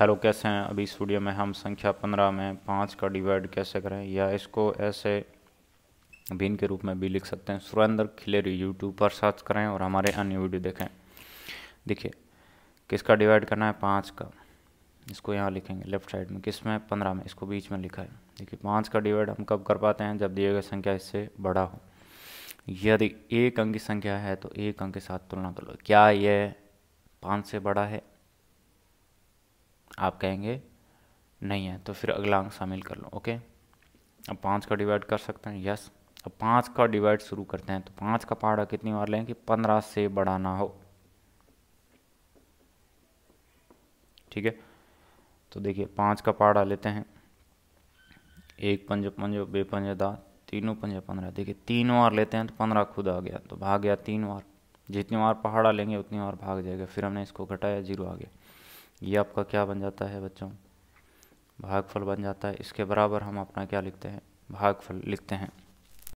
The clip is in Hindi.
हेलो कैसे हैं अभी स्टूडियो में हम संख्या पंद्रह में पाँच का डिवाइड कैसे करें या इसको ऐसे भिन्न के रूप में भी लिख सकते हैं सुरेंद्र खिलेरी यूट्यूब पर सर्च करें और हमारे अन्य वीडियो देखें देखिए किसका डिवाइड करना है पाँच का इसको यहाँ लिखेंगे लेफ्ट साइड में किस में पंद्रह में इसको बीच में लिखा है देखिए पाँच का डिवाइड हम कब कर पाते हैं जब दिए गए संख्या इससे बड़ा हो यदि एक अंक की संख्या है तो एक अंक के साथ तुलना कर लो क्या यह पाँच से बड़ा है आप कहेंगे नहीं है तो फिर अगला अंक शामिल कर लो ओके अब पाँच का डिवाइड कर सकते हैं यस अब पाँच का डिवाइड शुरू करते हैं तो पाँच का पहाड़ा कितनी बार लें कि पंद्रह से बड़ा ना हो ठीक है तो देखिए पाँच का पहाड़ा लेते हैं एक पंज पंज बे पंज दा तीनों पंजे पंद्रह देखिए तीन बार लेते हैं तो पंद्रह खुद आ गया तो भाग गया तीन बार जितनी बार पहाड़ा लेंगे उतनी बार भाग जाएगा फिर हमने इसको घटाया जीरो आ गया ये आपका क्या बन जाता है बच्चों भागफल बन जाता है इसके बराबर हम अपना क्या लिखते हैं भागफल लिखते हैं